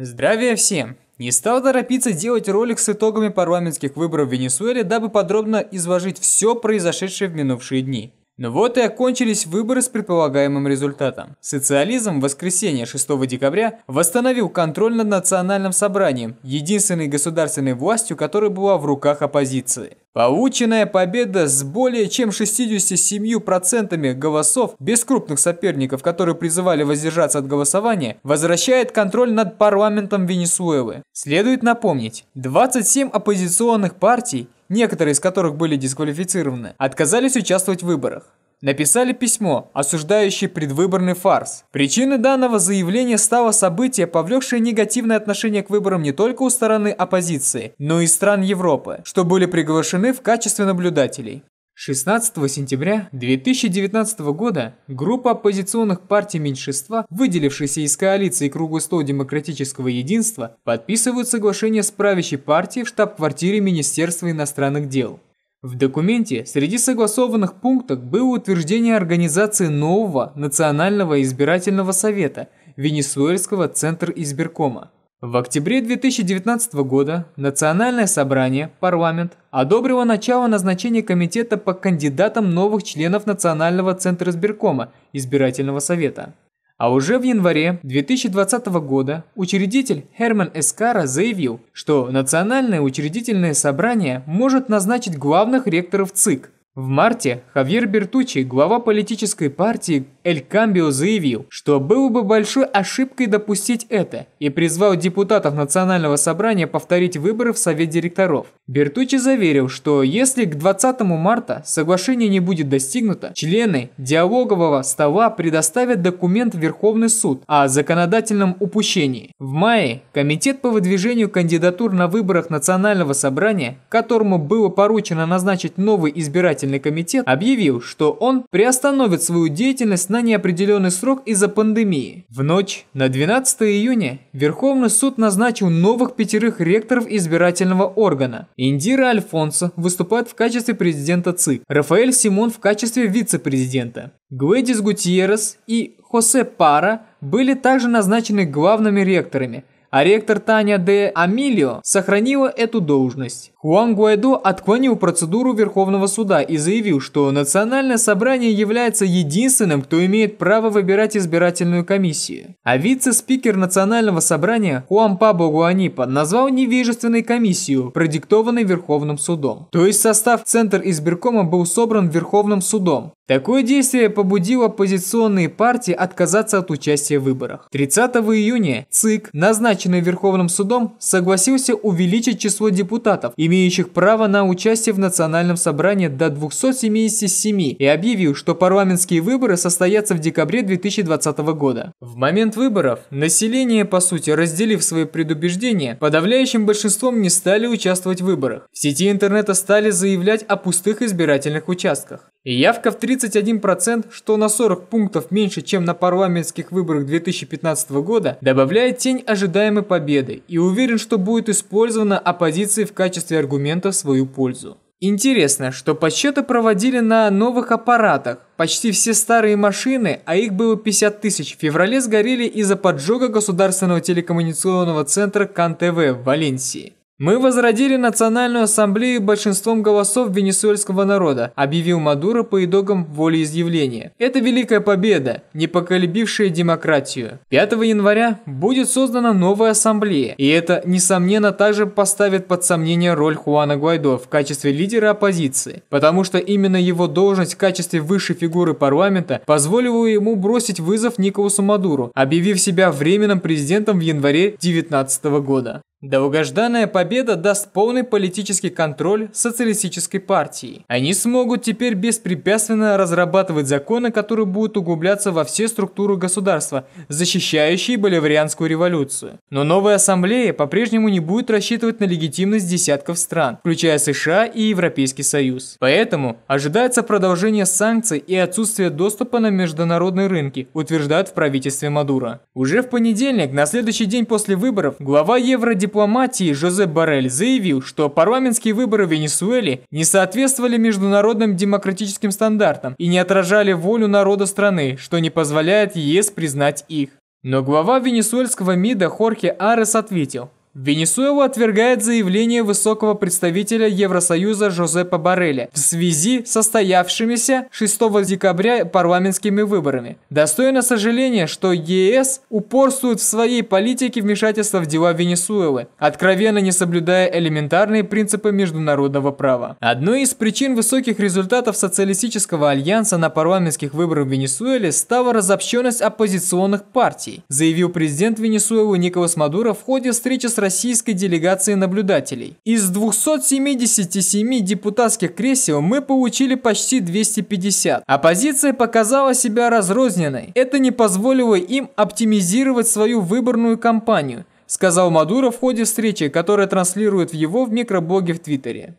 Здравия всем! Не стал торопиться делать ролик с итогами парламентских выборов в Венесуэле, дабы подробно изложить все произошедшее в минувшие дни. Ну вот и окончились выборы с предполагаемым результатом. Социализм в воскресенье 6 декабря восстановил контроль над национальным собранием, единственной государственной властью, которая была в руках оппозиции. Полученная победа с более чем 67% голосов без крупных соперников, которые призывали воздержаться от голосования, возвращает контроль над парламентом Венесуэлы. Следует напомнить, 27 оппозиционных партий некоторые из которых были дисквалифицированы, отказались участвовать в выборах написали письмо, осуждающее предвыборный фарс. Причиной данного заявления стало событие, повлекшее негативное отношение к выборам не только у стороны оппозиции, но и стран Европы, что были приглашены в качестве наблюдателей. 16 сентября 2019 года группа оппозиционных партий меньшинства, выделившихся из коалиции «Круглый стол демократического единства», подписывают соглашение с правящей партией в штаб-квартире Министерства иностранных дел. В документе среди согласованных пунктов было утверждение организации нового Национального избирательного совета Венесуэльского центра избиркома. В октябре 2019 года Национальное собрание, парламент, одобрило начало назначения комитета по кандидатам новых членов Национального центра избиркома избирательного совета. А уже в январе 2020 года учредитель Херман Эскара заявил, что Национальное учредительное собрание может назначить главных ректоров ЦИК – в марте Хавьер Бертучи, глава политической партии Эль Камбио, заявил, что было бы большой ошибкой допустить это, и призвал депутатов Национального собрания повторить выборы в Совет директоров. Бертучи заверил, что если к 20 марта соглашение не будет достигнуто, члены диалогового стола предоставят документ в Верховный суд о законодательном упущении. В мае Комитет по выдвижению кандидатур на выборах Национального собрания, которому было поручено назначить новый избирательный исполнительный комитет объявил, что он приостановит свою деятельность на неопределенный срок из-за пандемии. В ночь на 12 июня Верховный суд назначил новых пятерых ректоров избирательного органа. Индира Альфонсо выступает в качестве президента ЦИК, Рафаэль Симон в качестве вице-президента. Глэдис Гутьеррес и Хосе Пара были также назначены главными ректорами – а ректор Таня де Амилио сохранила эту должность. Хуан Гуайдо отклонил процедуру Верховного суда и заявил, что Национальное собрание является единственным, кто имеет право выбирать избирательную комиссию. А вице-спикер Национального собрания Хуан Пабло Гуанипа назвал невежественной комиссию, продиктованной Верховным судом. То есть состав Центр избиркома был собран Верховным судом. Такое действие побудило оппозиционные партии отказаться от участия в выборах. 30 июня ЦИК, назначенный Верховным судом, согласился увеличить число депутатов, имея имеющих право на участие в национальном собрании до 277 и объявил, что парламентские выборы состоятся в декабре 2020 года. В момент выборов население, по сути, разделив свои предубеждения, подавляющим большинством не стали участвовать в выборах. В сети интернета стали заявлять о пустых избирательных участках. Явка в 31%, что на 40 пунктов меньше, чем на парламентских выборах 2015 года, добавляет тень ожидаемой победы и уверен, что будет использована оппозицией в качестве аргумента в свою пользу. Интересно, что подсчеты проводили на новых аппаратах. Почти все старые машины, а их было 50 тысяч, в феврале сгорели из-за поджога государственного телекоммуникационного центра КАН-ТВ в Валенсии. Мы возродили Национальную ассамблею большинством голосов венесуэльского народа, объявил Мадуро по итогам волеизъявления. Это великая победа, не поколебившая демократию. 5 января будет создана новая ассамблея, и это, несомненно, также поставит под сомнение роль Хуана Гуайдо в качестве лидера оппозиции, потому что именно его должность в качестве высшей фигуры парламента позволила ему бросить вызов Николасу Мадуру, объявив себя временным президентом в январе 2019 года. Долгожданная победа даст полный политический контроль социалистической партии. Они смогут теперь беспрепятственно разрабатывать законы, которые будут углубляться во все структуры государства, защищающие боливарианскую революцию. Но новая ассамблея по-прежнему не будет рассчитывать на легитимность десятков стран, включая США и Европейский Союз. Поэтому ожидается продолжение санкций и отсутствие доступа на международные рынки, утверждают в правительстве Мадура. Уже в понедельник, на следующий день после выборов, глава Евродепутата дипломатии Жозеп Барель заявил, что парламентские выборы в Венесуэле не соответствовали международным демократическим стандартам и не отражали волю народа страны, что не позволяет ЕС признать их. Но глава венесуэльского МИДа Хорхе Арес ответил, Венесуэла отвергает заявление высокого представителя Евросоюза Жозепа Барреля в связи с состоявшимися 6 декабря парламентскими выборами. Достойно сожаления, что ЕС упорствует в своей политике вмешательства в дела Венесуэлы, откровенно не соблюдая элементарные принципы международного права. Одной из причин высоких результатов социалистического альянса на парламентских выборах в Венесуэле стала разобщенность оппозиционных партий, заявил президент Венесуэлы Николас Мадуро в ходе встречи с российской делегации наблюдателей. Из 277 депутатских кресел мы получили почти 250. Оппозиция показала себя разрозненной. Это не позволило им оптимизировать свою выборную кампанию – сказал Мадуро в ходе встречи, которая транслирует его в микроблоге в Твиттере.